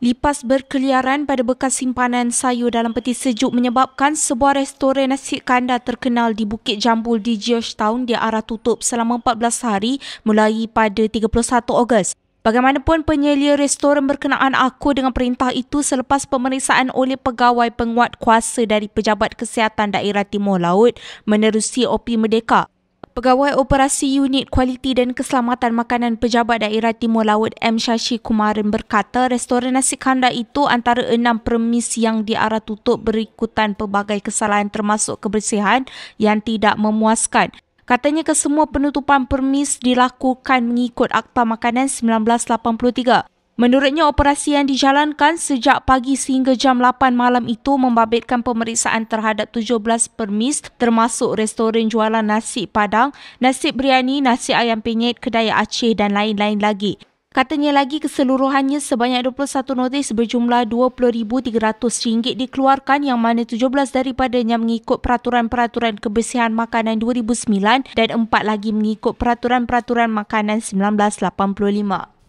Lipas berkeliaran pada bekas simpanan sayur dalam peti sejuk menyebabkan sebuah restoran nasi kanda terkenal di Bukit Jambul di Georgetown di arah tutup selama 14 hari mulai pada 31 Ogos. Bagaimanapun penyelia restoran berkenaan aku dengan perintah itu selepas pemeriksaan oleh pegawai penguat kuasa dari Pejabat Kesihatan Daerah Timur Laut menerusi OP Merdeka. Pegawai Operasi Unit Kualiti dan Keselamatan Makanan Pejabat Daerah Timur Laut M. Shashi Kumarin berkata restoran nasi kandar itu antara enam premis yang diarah tutup berikutan pelbagai kesalahan termasuk kebersihan yang tidak memuaskan. Katanya kesemua penutupan permis dilakukan mengikut Akta Makanan 1983. Menurutnya, operasi yang dijalankan sejak pagi sehingga jam 8 malam itu membabitkan pemeriksaan terhadap 17 permis termasuk restoran jualan nasi padang, nasi biryani, nasi ayam penyet, kedai Aceh dan lain-lain lagi. Katanya lagi keseluruhannya sebanyak 21 notis berjumlah RM20,300 dikeluarkan yang mana 17 daripadanya mengikut Peraturan-Peraturan Kebersihan Makanan 2009 dan 4 lagi mengikut Peraturan-Peraturan Makanan 1985.